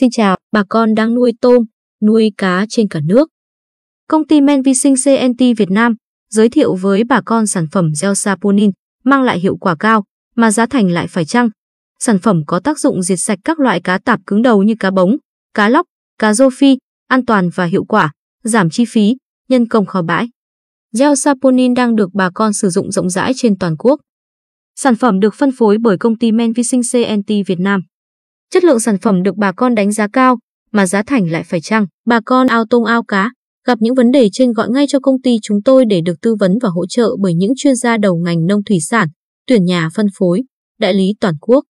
Xin chào, bà con đang nuôi tôm, nuôi cá trên cả nước. Công ty Men Vi sinh CNT Việt Nam giới thiệu với bà con sản phẩm gel saponin mang lại hiệu quả cao mà giá thành lại phải chăng. Sản phẩm có tác dụng diệt sạch các loại cá tạp cứng đầu như cá bống, cá lóc, cá rô phi, an toàn và hiệu quả, giảm chi phí, nhân công kho bãi. Gel saponin đang được bà con sử dụng rộng rãi trên toàn quốc. Sản phẩm được phân phối bởi công ty Men Vi sinh CNT Việt Nam chất lượng sản phẩm được bà con đánh giá cao, mà giá thành lại phải chăng. Bà con ao tôm ao cá, gặp những vấn đề trên gọi ngay cho công ty chúng tôi để được tư vấn và hỗ trợ bởi những chuyên gia đầu ngành nông thủy sản, tuyển nhà phân phối, đại lý toàn quốc.